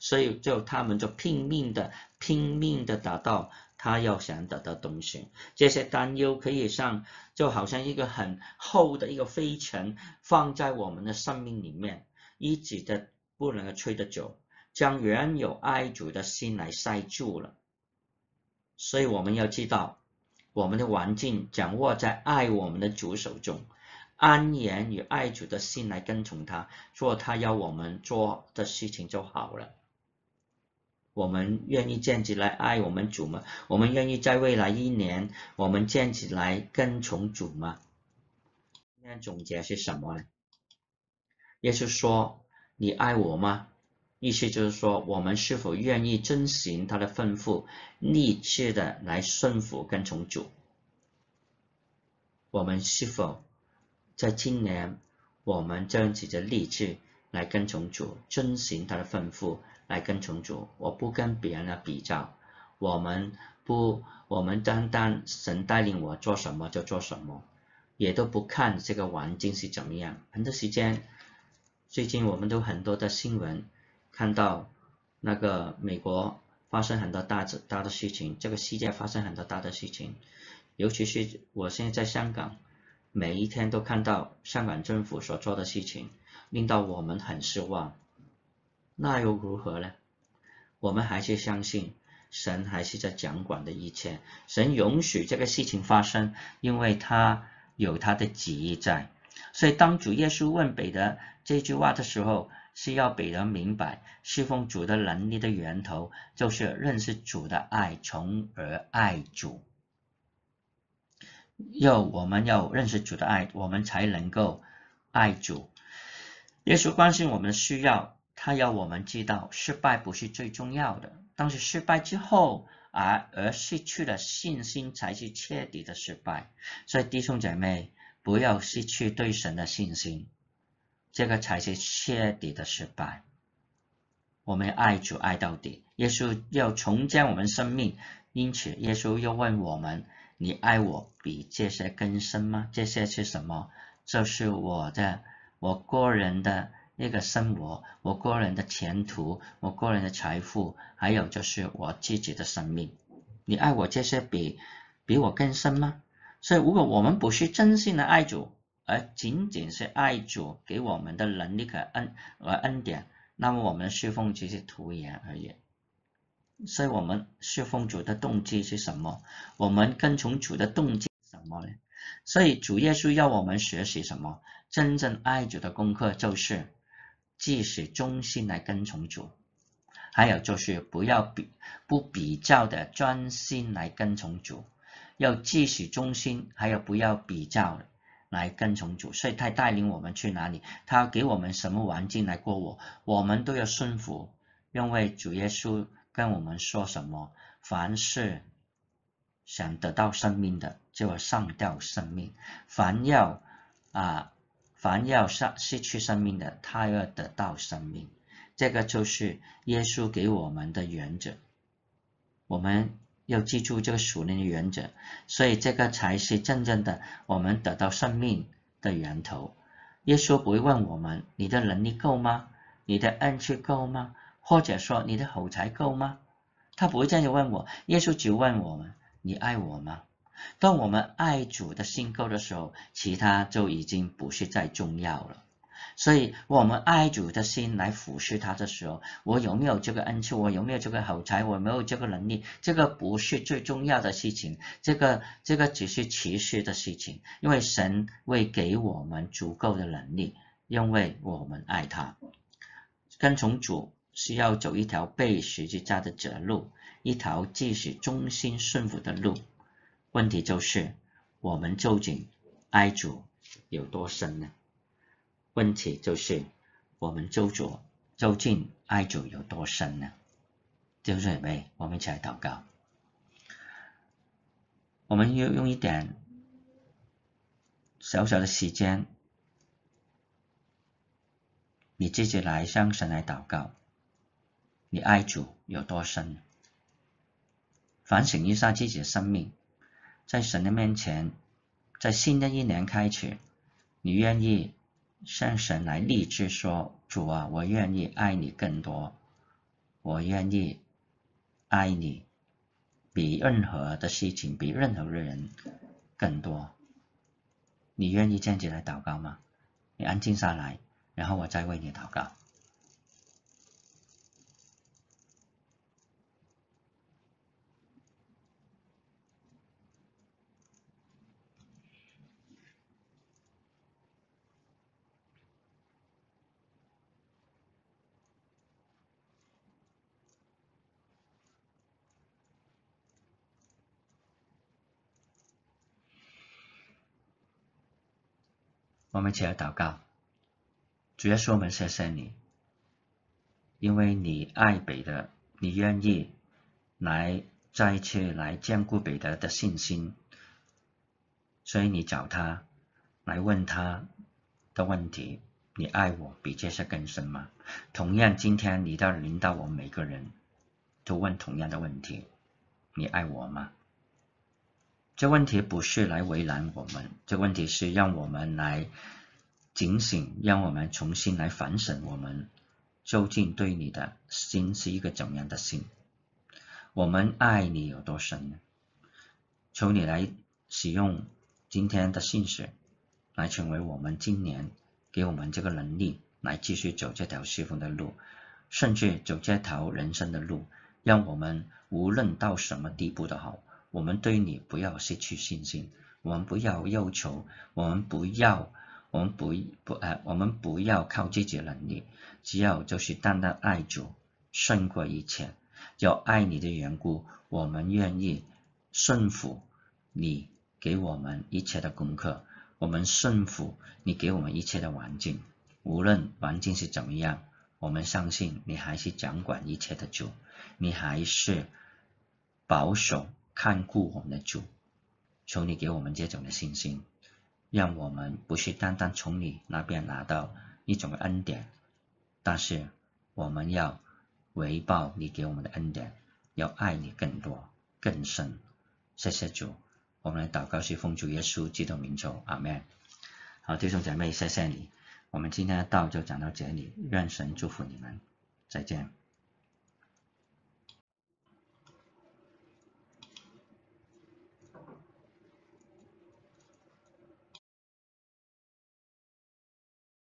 所以就他们就拼命的拼命的达到他要想得到东西。这些担忧可以像就好像一个很厚的一个灰尘，放在我们的生命里面，一直的不能够吹得走。将原有爱主的心来塞住了，所以我们要知道，我们的环境掌握在爱我们的主手中，安然与爱主的心来跟从他，做他要我们做的事情就好了。我们愿意这样子来爱我们主吗？我们愿意在未来一年，我们这样子来跟从主吗？今天总结是什么呢？也是说，你爱我吗？意思就是说，我们是否愿意遵循他的吩咐，立志的来顺服跟从主？我们是否在今年，我们将举着立志来跟从主，遵循他的吩咐来跟从主？我不跟别人来比较，我们不，我们单单神带领我做什么就做什么，也都不看这个环境是怎么样。很多时间，最近我们都很多的新闻。看到那个美国发生很多大的大的事情，这个世界发生很多大的事情，尤其是我现在在香港，每一天都看到香港政府所做的事情，令到我们很失望。那又如何呢？我们还是相信神还是在掌管的一切，神允许这个事情发生，因为他有他的旨意在。所以当主耶稣问彼得这句话的时候，是要别人明白侍奉主的能力的源头，就是认识主的爱，从而爱主。要我们要认识主的爱，我们才能够爱主。耶稣关心我们的需要，他要我们知道失败不是最重要的，但是失败之后而而失去了信心才是彻底的失败。所以弟兄姐妹，不要失去对神的信心。这个才是彻底的失败。我们爱主爱到底，耶稣要重建我们生命，因此耶稣又问我们：你爱我比这些更深吗？这些是什么？就是我的我个人的那个生活，我个人的前途，我个人的财富，还有就是我自己的生命。你爱我这些比比我更深吗？所以，如果我们不是真心的爱主，而仅仅是爱主给我们的能力去恩而恩典，那么我们侍奉只是徒言而已。所以，我们侍奉主的动机是什么？我们跟从主的动机什么呢？所以，主耶稣要我们学习什么？真正爱主的功课就是，即使忠心来跟从主，还有就是不要比，不比较的专心来跟从主，要即使忠心，还有不要比较。来跟从主，所以他带领我们去哪里，他给我们什么环境来过我，我们都要顺服。因为主耶稣跟我们说什么，凡是想得到生命的，就要上吊生命；凡要啊，凡要上失去生命的，他要得到生命。这个就是耶稣给我们的原则，我们。要记住这个属灵的原则，所以这个才是真正的我们得到生命的源头。耶稣不会问我们你的能力够吗？你的恩赐够吗？或者说你的口才够吗？他不会这样子问我。耶稣只问我们你爱我吗？当我们爱主的心够的时候，其他就已经不是再重要了。所以，我们爱主的心来服侍他的时候，我有没有这个恩赐？我有没有这个口才？我没有这个能力，这个不是最重要的事情，这个这个只是其次的事情。因为神会给我们足够的能力，因为我们爱他。跟从主需要走一条被十字架的窄路，一条即使忠心顺服的路。问题就是，我们究竟爱主有多深呢？问题就是：我们周竟究竟爱主有多深呢？就准备我们起来祷告。我们要用一点小小的时间，你自己来向神来祷告，你爱主有多深？反省一下自己的生命，在神的面前，在新的一年开始，你愿意？向神来立志说：“主啊，我愿意爱你更多，我愿意爱你比任何的事情、比任何的人更多。你愿意这样子来祷告吗？你安静下来，然后我再为你祷告。”我们一起来祷告，主要稣，我们谢谢你，因为你爱彼得，你愿意来再去来兼顾彼得的信心，所以你找他来问他的问题：你爱我比这些更深吗？同样，今天你到领到我们每个人都问同样的问题：你爱我吗？这问题不是来为难我们，这问题是让我们来警醒，让我们重新来反省，我们究竟对你的心是一个怎样的心？我们爱你有多深呢？求你来使用今天的信使，来成为我们今年给我们这个能力，来继续走这条顺风的路，甚至走这条人生的路，让我们无论到什么地步都好。我们对你不要失去信心，我们不要要求，我们不要，我们不不哎，我们不要靠自己能力，只要就是单单爱主，胜过一切。有爱你的缘故，我们愿意顺服你给我们一切的功课，我们顺服你给我们一切的环境，无论环境是怎么样，我们相信你还是掌管一切的主，你还是保守。看顾我们的主，求你给我们这种的信心，让我们不是单单从你那边拿到一种恩典，但是我们要回报你给我们的恩典，要爱你更多更深。谢谢主，我们来祷告，是奉主耶稣基督名求，阿门。好，弟兄姐妹，谢谢你。我们今天的道就讲到这里，愿神祝福你们，再见。